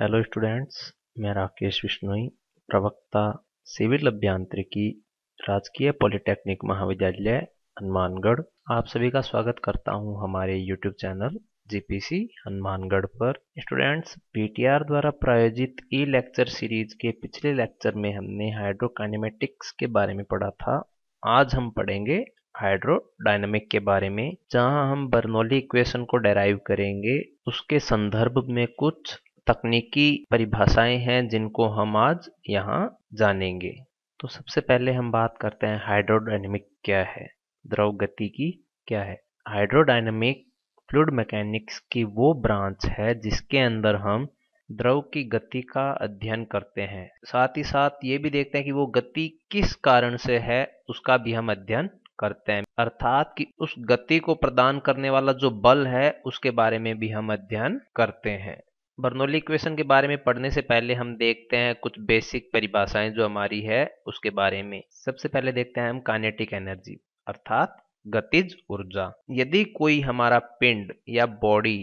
hello students मैं राकेश विश्नोई प्रवक्ता civil अभियांत्रिकी राजकीय पॉलिटेक्निक महाविद्यालय हनुमानगढ़ आप सभी का स्वागत करता हूं हमारे यूट्यूब चैनल जीपीसी हनुमानगढ़ पर स्टूडेंट्स पीटीआर द्वारा प्रायोजित ई लेक्चर सीरीज के पिछले लेक्चर में हमने हाइड्रोकाइनेमेटिक्स के बारे में पढ़ा था आज हम पढ़ेंगे हाइड्रोडायनेमिक के बारे में जहां हम बर्नौली इक्वेशन को डेराइव करेंगे उसके संदर्भ में कुछ तकनीकी परिभाषाएं हैं जिनको हम आज यहाँ जानेंगे तो सबसे पहले हम बात करते हैं हाइड्रोडाइनमिक क्या है द्रव गति की क्या है हाइड्रोडाइनमिक फ्लूड मैकेनिक्स की वो ब्रांच है जिसके अंदर हम द्रव की गति का अध्ययन करते हैं साथ ही साथ ये भी देखते हैं कि वो गति किस कारण से है उसका भी हम अध्ययन करते हैं अर्थात कि उस गति को प्रदान करने वाला जो बल है उसके बारे में भी हम अध्ययन करते हैं बर्नौली इक्वेशन के बारे में पढ़ने से पहले हम देखते हैं कुछ बेसिक परिभाषाएं जो हमारी है उसके बारे में सबसे पहले देखते हैं हम काइनेटिक एनर्जी अर्थात गतिज ऊर्जा यदि कोई हमारा पिंड या बॉडी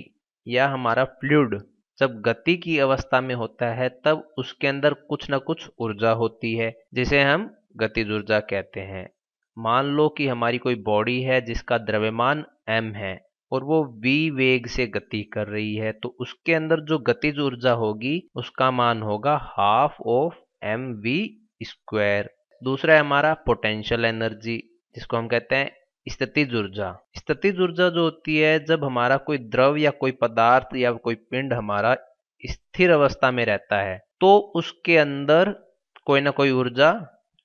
या हमारा फ्लूड जब गति की अवस्था में होता है तब उसके अंदर कुछ ना कुछ ऊर्जा होती है जिसे हम गतिज ऊर्जा कहते हैं मान लो कि हमारी कोई बॉडी है जिसका द्रव्यमान एम है और वो v वेग से गति कर रही है तो उसके अंदर जो गतिज ऊर्जा होगी उसका मान होगा half of m v square दूसरा है हमारा पोटेंशियल एनर्जी जिसको हम कहते हैं स्थिति ऊर्जा स्थिति ऊर्जा जो होती है जब हमारा कोई द्रव या कोई पदार्थ या कोई पिंड हमारा स्थिर अवस्था में रहता है तो उसके अंदर कोई ना कोई ऊर्जा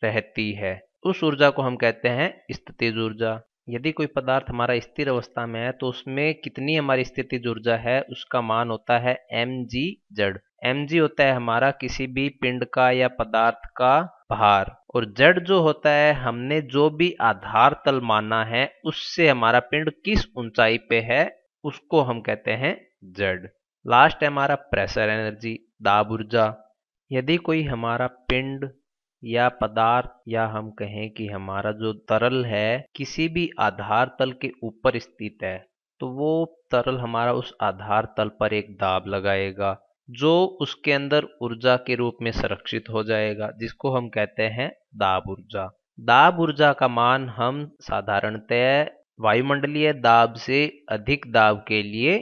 रहती है उस ऊर्जा को हम कहते हैं स्थिति ऊर्जा यदि कोई पदार्थ हमारा स्थिर अवस्था में है तो उसमें कितनी हमारी स्थिति ऊर्जा है उसका मान होता है एम जी जड एम जी होता है हमारा किसी भी पिंड का या पदार्थ का भार और जड़ जो होता है हमने जो भी आधार तल माना है उससे हमारा पिंड किस ऊंचाई पे है उसको हम कहते हैं जड़ लास्ट है हमारा प्रेशर एनर्जी दाब ऊर्जा यदि कोई हमारा पिंड या पदार्थ या हम कहें कि हमारा जो तरल है किसी भी आधार तल के ऊपर स्थित है तो वो तरल हमारा उस आधार तल पर एक दाब लगाएगा जो उसके अंदर ऊर्जा के रूप में संरक्षित हो जाएगा जिसको हम कहते हैं दाब ऊर्जा दाब ऊर्जा का मान हम साधारणतः वायुमंडलीय दाब से अधिक दाब के लिए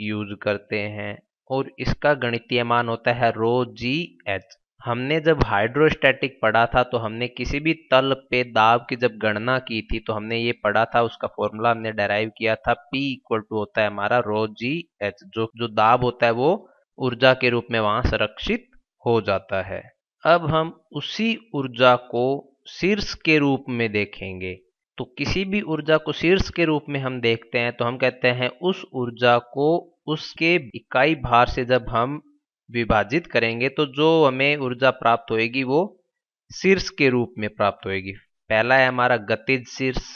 यूज करते हैं और इसका गणितीय मान होता है रो जी एच हमने जब हाइड्रोस्टैटिक पढ़ा था तो हमने किसी भी तल पे दाब की जब गणना की थी तो हमने ये पढ़ा था उसका फॉर्मूला हमने डेराइव किया था P इक्वल टू होता है हमारा रो जी एच जो जो दाब होता है वो ऊर्जा के रूप में वहां संरक्षित हो जाता है अब हम उसी ऊर्जा को शीर्ष के रूप में देखेंगे तो किसी भी ऊर्जा को शीर्ष के रूप में हम देखते हैं तो हम कहते हैं उस ऊर्जा को उसके इकाई भार से जब हम विभाजित करेंगे तो जो हमें ऊर्जा प्राप्त होएगी वो शीर्ष के रूप में प्राप्त होएगी पहला है हमारा गतिज शीर्ष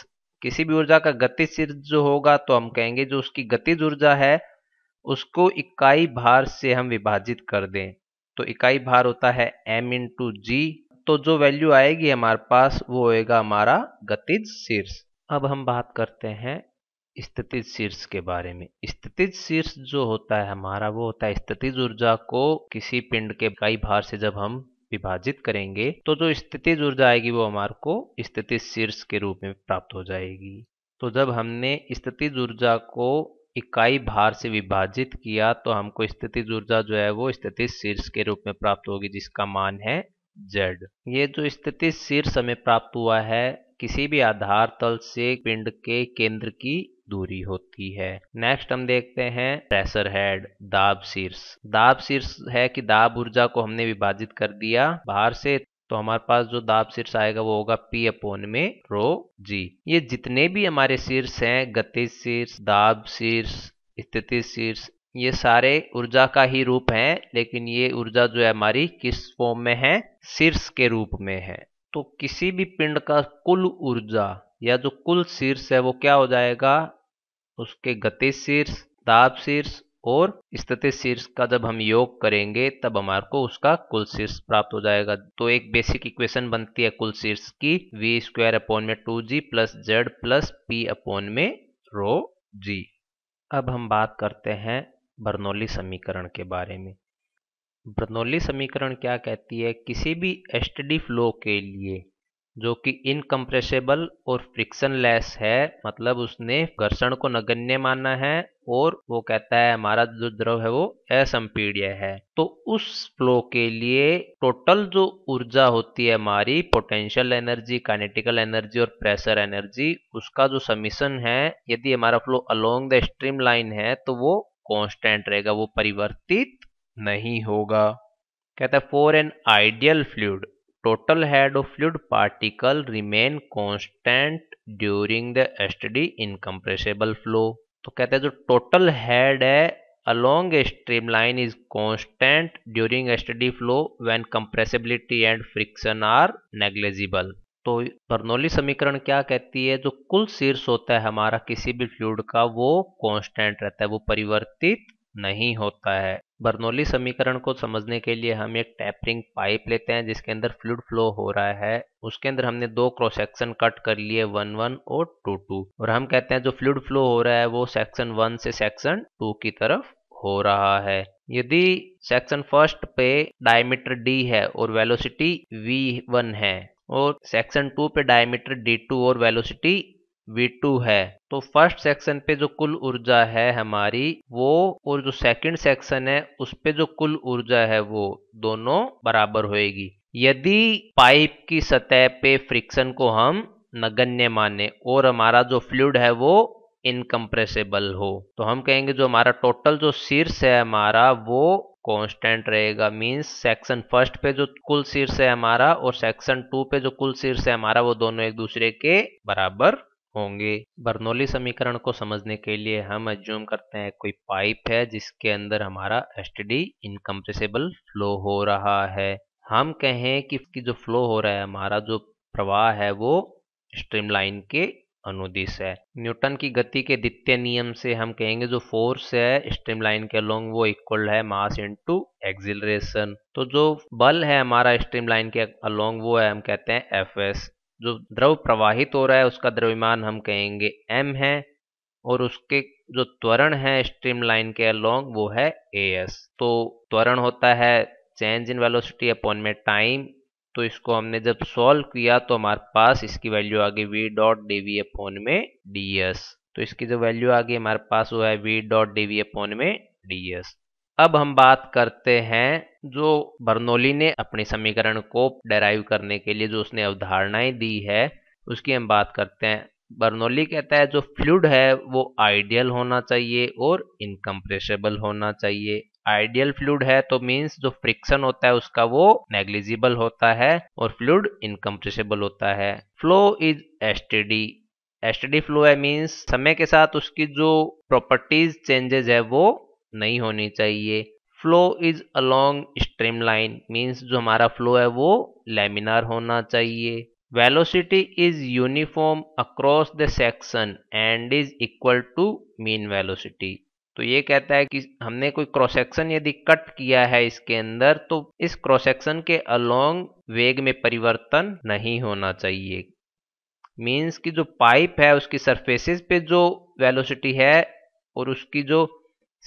किसी भी ऊर्जा का गतिज शीर्ष जो होगा तो हम कहेंगे जो उसकी गतिज ऊर्जा है उसको इकाई भार से हम विभाजित कर दें तो इकाई भार होता है m इंटू जी तो जो वैल्यू आएगी हमारे पास वो होएगा हमारा गतिज शीर्ष अब हम बात करते हैं स्थिति शीर्ष के बारे में स्थिति शीर्ष जो होता है हमारा वो होता है स्थितिज ऊर्जा को किसी पिंड के कई भार से जब हम विभाजित करेंगे तो जो स्थितिज ऊर्जा आएगी वो हमारे को स्थिति शीर्ष के रूप में प्राप्त हो जाएगी तो जब हमने स्थितिज ऊर्जा को इकाई भार से विभाजित किया तो हमको स्थितिज ऊर्जा जो है वो स्थिति शीर्ष के रूप में प्राप्त होगी जिसका मान है जेड ये जो स्थिति शीर्ष हमें प्राप्त हुआ है किसी भी आधार तल से पिंड के केंद्र की दूरी होती है नेक्स्ट हम देखते हैं प्रेशर हेड दाब शीर्ष दाब शीर्ष है कि दाब ऊर्जा को हमने विभाजित कर दिया बाहर से तो हमारे पास जो दाब शीर्ष आएगा वो होगा पी अपोन में रो जी ये जितने भी हमारे शीर्ष हैं गति शीर्ष दाब शीर्ष स्थिति शीर्ष ये सारे ऊर्जा का ही रूप है लेकिन ये ऊर्जा जो है हमारी किस फॉर्म में है शीर्ष के रूप में है तो किसी भी पिंड का कुल ऊर्जा या जो कुल शीर्ष है वो क्या हो जाएगा उसके गति शीर्ष ताप शीर्ष और स्थिति शीर्ष का जब हम योग करेंगे तब हमारे को उसका कुल शीर्ष प्राप्त हो जाएगा तो एक बेसिक इक्वेशन बनती है कुल शीर्ष की वी स्क्वायर अपॉन में two g plus z plus p upon में रो जी अब हम बात करते हैं बर्नौली समीकरण के बारे में बर्नौली समीकरण क्या कहती है किसी भी एस्टडी फ्लो के लिए जो कि इनकम्प्रेसेबल और फ्रिक्शन लेस है मतलब उसने घर्षण को नगण्य माना है और वो कहता है हमारा जो द्रव है वो असंपीड्य है तो उस फ्लो के लिए टोटल जो ऊर्जा होती है हमारी पोटेंशियल एनर्जी काइनेटिकल एनर्जी और प्रेशर एनर्जी उसका जो समीशन है यदि हमारा flow along the stream line है तो वो कॉन्स्टेंट रहेगा वो परिवर्तित नहीं होगा कहता है for an ideal fluid total head of fluid particle remain constant during the steady incompressible flow तो कहते हैं जो टोटल हेड है along stream line is constant during steady flow when compressibility and friction are negligible तो Bernoulli समीकरण क्या कहती है जो कुल शीर्ष होता है हमारा किसी भी फ्लूड का वो कॉन्स्टेंट रहता है वो परिवर्तित नहीं होता है बर्नौली समीकरण को समझने के लिए हम एक टैपरिंग पाइप लेते हैं जिसके अंदर फ्लूड फ्लो हो रहा है उसके अंदर हमने दो क्रॉस सेक्शन कट कर लिए वन वन और टू टू और हम कहते हैं जो फ्लूड फ्लो हो रहा है वो सेक्शन वन से सेक्शन टू की तरफ हो रहा है यदि सेक्शन फर्स्ट पे डायमीटर डी है और वेलोसिटी वी वन है और सेक्शन टू पे डायमीटर डी टू और वेलोसिटी V2 है तो फर्स्ट सेक्शन पे जो कुल ऊर्जा है हमारी वो और जो सेकंड सेक्शन है उस पे जो कुल ऊर्जा है वो दोनों बराबर होएगी यदि पाइप की सतह पे फ्रिक्शन को हम नगण्य माने और हमारा जो फ्लूड है वो इनकम्प्रेसिबल हो तो हम कहेंगे जो हमारा टोटल जो शीर्ष है हमारा वो कांस्टेंट रहेगा मींस सेक्शन फर्स्ट पे जो कुल शीर्ष है हमारा और सेक्शन टू पे जो कुल शीर्ष है हमारा वो दोनों एक दूसरे के बराबर होंगे बर्नौली समीकरण को समझने के लिए हम एज्यूम करते हैं कोई पाइप है जिसके अंदर हमारा एसटीडी इनकम्प्रेसिबल फ्लो हो रहा है हम कहें कि इसकी जो फ्लो हो रहा है हमारा जो प्रवाह है वो स्ट्रीम लाइन के अनुदिश है न्यूटन की गति के द्वितीय नियम से हम कहेंगे जो फोर्स है स्ट्रीम लाइन के अलोंग वो इक्वल है मास इनटू एक्सिलरेशन तो जो बल है हमारा स्ट्रीम लाइन के अलोंग वो है हम कहते हैं एफ एस जो द्रव प्रवाहित हो रहा है उसका द्रव्यमान हम कहेंगे एम है और उसके जो त्वरण है स्ट्रीम लाइन के अलोंग वो है ए एस तो त्वरण होता है चेंज इन वेलोसिटी अपॉन में टाइम तो इसको हमने जब सॉल्व किया तो हमारे पास इसकी वैल्यू आ गई v dot d v upon में डी एस तो इसकी जो वैल्यू आ गई हमारे पास वो है v dot d v upon में डी एस अब हम बात करते हैं जो बर्नोली ने अपने समीकरण को डेराइव करने के लिए जो उसने अवधारणाएं दी है उसकी हम बात करते हैं बर्नोली कहता है जो फ्लूड है वो आइडियल होना चाहिए और इनकम्प्रेसेबल होना चाहिए आइडियल फ्लूड है तो मींस जो फ्रिक्शन होता है उसका वो नेग्लिजिबल होता है और फ्लूड इनकम्प्रेसेबल होता है flow is steady steady flow है मीन्स समय के साथ उसकी जो प्रॉपर्टीज चेंजेज है वो नहीं होनी चाहिए flow is along stream line means जो हमारा फ्लो है वो लेमिनार होना चाहिए velocity is uniform across the section and is equal to mean velocity तो ये कहता है कि हमने कोई क्रॉस सेक्शन यदि कट किया है इसके अंदर तो इस क्रॉस सेक्शन के अलोंग वेग में परिवर्तन नहीं होना चाहिए मीन्स की जो पाइप है उसकी सरफेसिस पे जो वेलोसिटी है और उसकी जो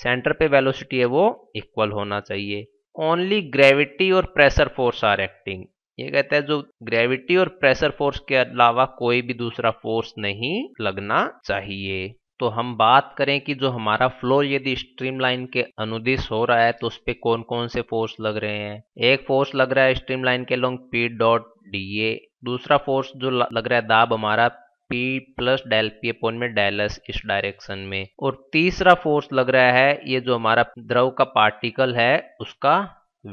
सेंटर पे वेलोसिटी है वो इक्वल होना चाहिए ओनली ग्रेविटी और प्रेशर फोर्स आर एक्टिंग ये कहता है जो ग्रेविटी और प्रेशर फोर्स के अलावा कोई भी दूसरा फोर्स नहीं लगना चाहिए तो हम बात करें कि जो हमारा फ्लो यदि स्ट्रीमलाइन के अनुदिश हो रहा है तो उस पर कौन कौन से फोर्स लग रहे हैं एक फोर्स लग रहा है स्ट्रीमलाइन के long p dot d a दूसरा फोर्स जो लग रहा है दाब हमारा p plus del p upon में डेलस इस डायरेक्शन में और तीसरा फोर्स लग रहा है ये जो हमारा द्रव का पार्टिकल है उसका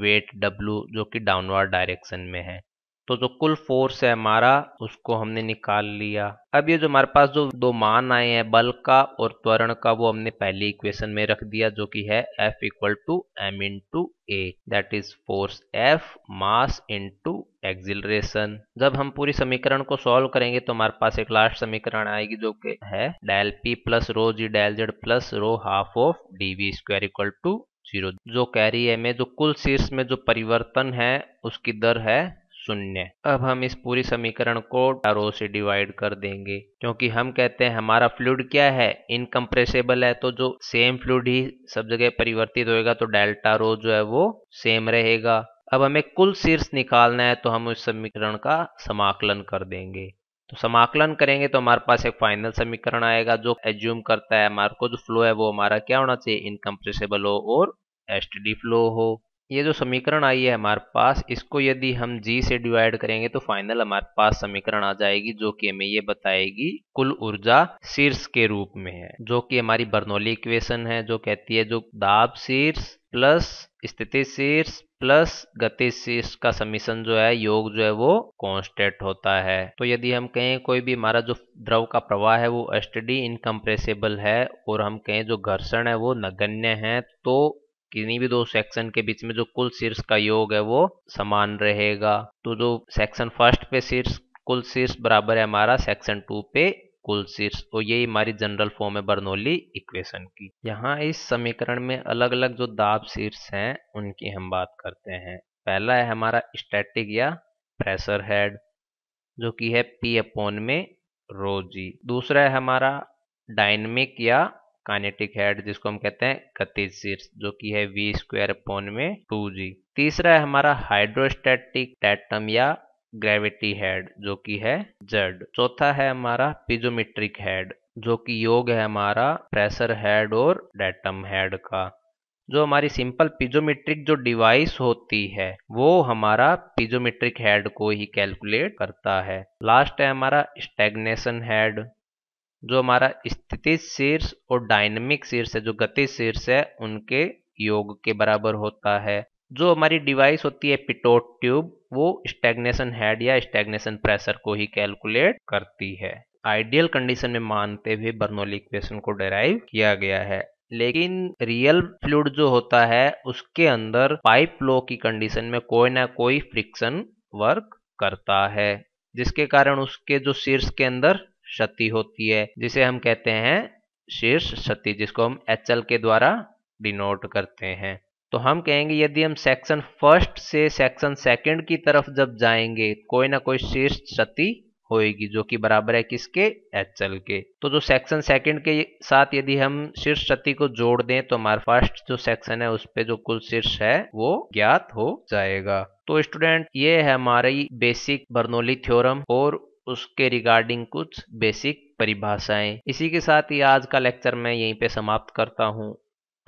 वेट डब्लू जो कि डाउनवर्ड डायरेक्शन में है तो जो कुल फोर्स है हमारा उसको हमने निकाल लिया अब ये जो हमारे पास जो दो मान आए हैं बल का और त्वरण का वो हमने पहली इक्वेशन में रख दिया जो कि है F equal to m into a that is force F mass into जब हम पूरी समीकरण को सॉल्व करेंगे तो हमारे पास एक लास्ट समीकरण आएगी जो कि है del p plus rho g del z plus rho half of d v square equal to zero जो कैरी है में जो कुल शीर्ष में जो परिवर्तन है उसकी दर है शून्य अब हम इस पूरी समीकरण को रो से डिवाइड कर देंगे क्योंकि हम कहते हैं हमारा फ्लूड क्या है इनकम्प्रेसेबल है तो जो सेम फ्लूड ही सब जगह परिवर्तित होएगा तो डेल्टा रो जो है वो सेम रहेगा अब हमें कुल शीर्ष निकालना है तो हम उस समीकरण का समाकलन कर देंगे तो समाकलन करेंगे तो हमारे पास एक फाइनल समीकरण आएगा जो एज्यूम करता है हमारे को जो फ्लो है वो हमारा क्या होना चाहिए इनकम्प्रेसेबल हो और एस फ्लो हो ये जो समीकरण आई है हमारे पास इसको यदि हम जी से डिवाइड करेंगे तो फाइनल हमारे पास समीकरण आ जाएगी जो कि हमें ये बताएगी कुल ऊर्जा शीर्ष के रूप में है जो कि हमारी बर्नौली इक्वेशन है जो कहती है जो दाब शीर्ष प्लस स्थिति शीर्ष प्लस गति शीर्ष का समीशन जो है योग जो है वो कॉन्स्टेंट होता है तो यदि हम कहें कोई भी हमारा जो द्रव का प्रवाह है वो एस्टडी इनकम्प्रेसिबल है और हम कहें जो घर्षण है वो नगण्य है तो किन्हीं भी दो सेक्शन के बीच में जो कुल शीर्ष का योग है वो समान रहेगा तो जो सेक्शन फर्स्ट पे शीर्ष कुल शीर्ष बराबर है हमारा सेक्शन टू पे कुल शीर्ष और तो यही हमारी जनरल फॉर्म है बर्नोली इक्वेशन की यहाँ इस समीकरण में अलग अलग जो दाब शीर्ष हैं उनकी हम बात करते हैं पहला है हमारा स्टैटिक या प्रेशर हेड जो कि है पी अपोन में रोजी दूसरा है हमारा डायनेमिक या काइनेटिक हेड जिसको हम कहते हैं गतिशीर्ष जो कि है वी स्क्वायर अपॉन में टू जी तीसरा है हमारा हाइड्रोस्टैटिक टैटम या ग्रेविटी हेड जो कि है जड चौथा है हमारा पिजोमेट्रिक हेड जो कि योग है हमारा प्रेशर हेड और डेटम हेड का जो हमारी सिंपल पिजोमेट्रिक जो डिवाइस होती है वो हमारा पिजोमेट्रिक हेड को ही कैलकुलेट करता है लास्ट है हमारा स्टेग्नेशन हेड जो हमारा स्थिति शीर्ष और डायनेमिक शीर्ष है जो गति शीर्ष है उनके योग के बराबर होता है जो हमारी डिवाइस होती है पिटोट ट्यूब वो स्टेग्नेशन हेड या स्टेग्नेशन प्रेशर को ही कैलकुलेट करती है आइडियल कंडीशन में मानते हुए बर्नौली इक्वेशन को डेराइव किया गया है लेकिन रियल फ्लूड जो होता है उसके अंदर पाइप फ्लो की कंडीशन में कोई ना कोई फ्रिक्शन वर्क करता है जिसके कारण उसके जो शीर्ष के अंदर क्षति होती है जिसे हम कहते हैं शीर्ष क्षति जिसको हम एच के द्वारा डिनोट करते हैं तो हम कहेंगे यदि हम सेक्शन फर्स्ट से सेक्शन सेकंड की तरफ जब जाएंगे कोई ना कोई शीर्ष क्षति होएगी जो कि बराबर है किसके एच के तो जो सेक्शन सेकंड के साथ यदि हम शीर्ष क्षति को जोड़ दें तो हमारा फर्स्ट जो सेक्शन है उस पे जो कुल शीर्ष है वो ज्ञात हो जाएगा तो स्टूडेंट ये है हमारी बेसिक बर्नोली थ्योरम और उसके रिगार्डिंग कुछ बेसिक परिभाषाएं इसी के साथ ही आज का लेक्चर मैं यहीं पे समाप्त करता हूँ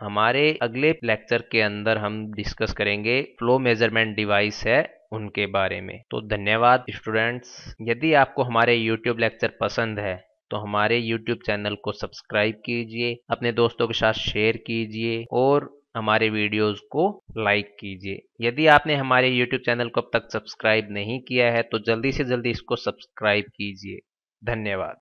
हमारे अगले लेक्चर के अंदर हम डिस्कस करेंगे फ्लो मेजरमेंट डिवाइस है उनके बारे में तो धन्यवाद स्टूडेंट्स यदि आपको हमारे यूट्यूब लेक्चर पसंद है तो हमारे YouTube चैनल को सब्सक्राइब कीजिए अपने दोस्तों के साथ शेयर कीजिए और हमारे वीडियोस को लाइक कीजिए यदि आपने हमारे यूट्यूब चैनल को अब तक सब्सक्राइब नहीं किया है तो जल्दी से जल्दी इसको सब्सक्राइब कीजिए धन्यवाद